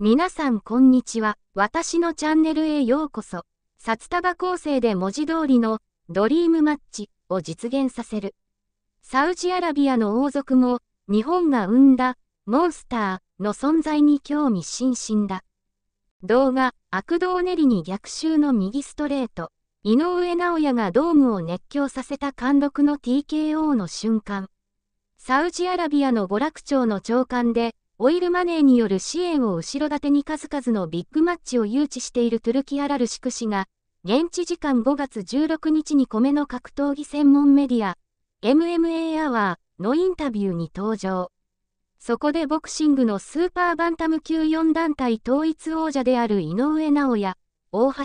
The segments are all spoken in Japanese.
皆さんこんにちは。私のチャンネルへようこそ。札束構成で文字通りのドリームマッチを実現させる。サウジアラビアの王族も日本が生んだモンスターの存在に興味津々だ。動画、悪道練りに逆襲の右ストレート。井上直也がドームを熱狂させた貫禄の TKO の瞬間。サウジアラビアの娯楽庁の長官で、オイルマネーによる支援を後ろ盾に数々のビッグマッチを誘致しているトゥルキアラルシク氏が、現地時間5月16日に米の格闘技専門メディア、MMA アワーのインタビューに登場。そこでボクシングのスーパーバンタム級4団体統一王者である井上尚弥、大橋、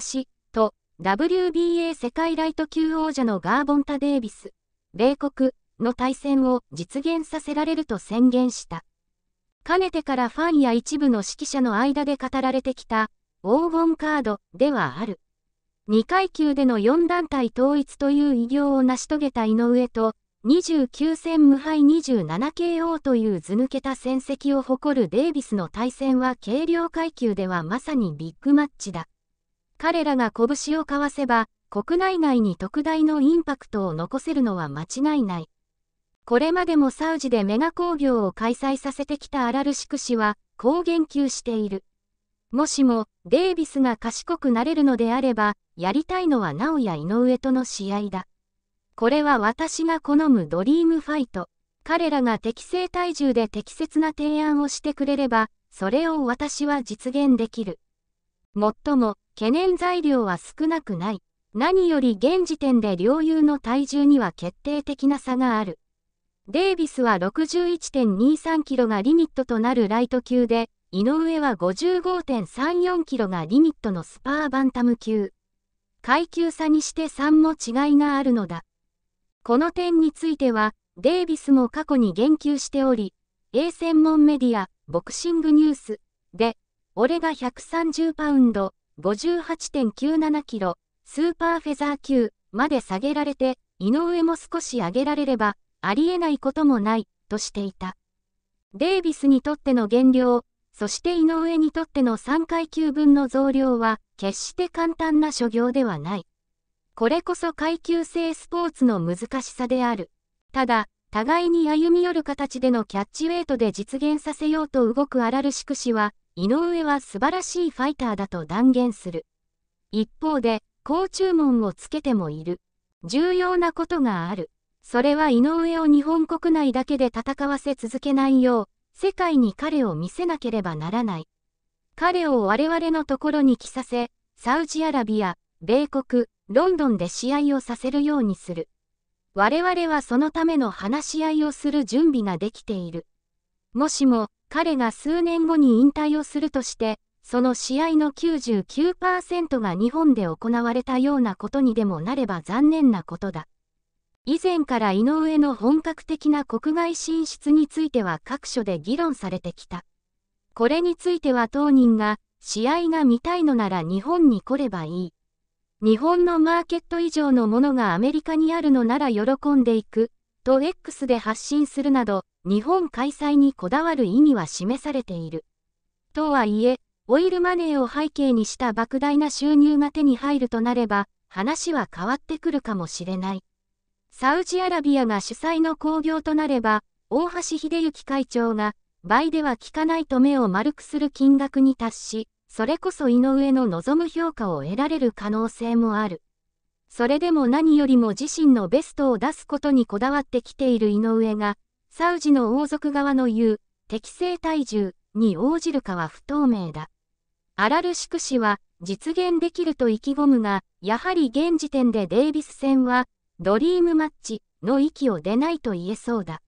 と WBA 世界ライト級王者のガーボンタ・デービス、米国の対戦を実現させられると宣言した。かねてからファンや一部の指揮者の間で語られてきた黄金カードではある。2階級での4団体統一という偉業を成し遂げた井上と、29戦無敗 27KO という図抜けた戦績を誇るデイビスの対戦は軽量階級ではまさにビッグマッチだ。彼らが拳を交わせば、国内外に特大のインパクトを残せるのは間違いない。これまでもサウジでメガ工業を開催させてきたアラルシク氏は、こう言及している。もしも、デイビスが賢くなれるのであれば、やりたいのは直や井上との試合だ。これは私が好むドリームファイト。彼らが適正体重で適切な提案をしてくれれば、それを私は実現できる。もっとも、懸念材料は少なくない。何より現時点で両友の体重には決定的な差がある。デイビスは61.23キロがリミットとなるライト級で、井上は55.34キロがリミットのスパーバンタム級。階級差にして3も違いがあるのだ。この点については、デイビスも過去に言及しており、A 専門メディア、ボクシングニュースで、俺が130パウンド、58.97キロ、スーパーフェザー級まで下げられて、井上も少し上げられれば、ありえないこともない、としていた。デイビスにとっての減量、そして井上にとっての3階級分の増量は、決して簡単な所業ではない。これこそ階級制スポーツの難しさである。ただ、互いに歩み寄る形でのキャッチウェイトで実現させようと動くアラルシク氏は、井上は素晴らしいファイターだと断言する。一方で、好注文をつけてもいる。重要なことがある。それは井上を日本国内だけで戦わせ続けないよう、世界に彼を見せなければならない。彼を我々のところに来させ、サウジアラビア、米国、ロンドンで試合をさせるようにする。我々はそのための話し合いをする準備ができている。もしも、彼が数年後に引退をするとして、その試合の99%が日本で行われたようなことにでもなれば残念なことだ。以前から井上の本格的な国外進出については各所で議論されてきた。これについては当人が、試合が見たいのなら日本に来ればいい。日本のマーケット以上のものがアメリカにあるのなら喜んでいく、と X で発信するなど、日本開催にこだわる意味は示されている。とはいえ、オイルマネーを背景にした莫大な収入が手に入るとなれば、話は変わってくるかもしれない。サウジアラビアが主催の興行となれば、大橋秀行会長が、倍では効かないと目を丸くする金額に達し、それこそ井上の望む評価を得られる可能性もある。それでも何よりも自身のベストを出すことにこだわってきている井上が、サウジの王族側の言う、適正体重に応じるかは不透明だ。アラルシク氏は、実現できると意気込むが、やはり現時点でデイビス戦は、ドリームマッチの域を出ないと言えそうだ。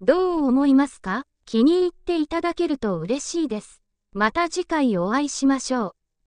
どう思いますか気に入っていただけると嬉しいです。また次回お会いしましょう。